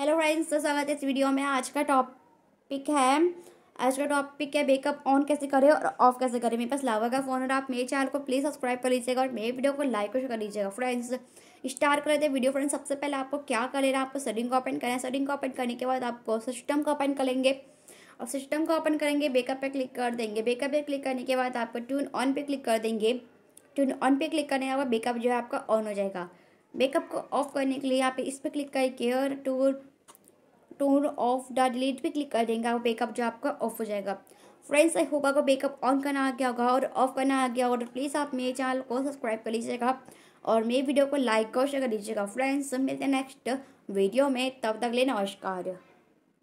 hello friends तो स्वागत है इस वीडियो में आज का टॉपिक है आज का टॉपिक है बेकअप ऑन कैसे करें और ऑफ कैसे करें मेरे पास लावा का फ़ोन और आप मेरे चैनल को प्लीज़ सब्सक्राइब कर लीजिएगा और मेरे वीडियो को लाइक और कर लीजिएगा फ्रेंड्स स्टार्ट कर लेते वीडियो फ्रेंड्स सबसे पहले आपको क्या कर लेना आपको सेटिंग को ओपन करना है सेटिंग को ओपन करने के बाद आपको सिस्टम को ओपन करेंगे और सिस्टम को ओपन करेंगे बेकअप पर क्लिक कर देंगे बेकअप पर क्लिक करने के बाद आपको ट्यून ऑन पर क्लिक कर देंगे ट्यून ऑन पर क्लिक करने के बाद बेकअप जो है आपका ऑन हो जाएगा बैकअप को ऑफ करने के लिए यहाँ पे इस पर क्लिक करके और tour tour of the delete पे क्लिक कर देंगे वो बैकअप जो आपका ऑफ हो जाएगा फ्रेंड्स आई होप आपको बैकअप ऑन करना आ गया होगा और ऑफ करना आ गया होगा तो प्लीज़ आप मेरे चैनल को सब्सक्राइब कर लीजिएगा और मेरी वीडियो को लाइक और शेयर कर दीजिएगा फ्रेंड्स मिलते हैं नेक्स्ट वीडियो में तब तक लेना नमस्कार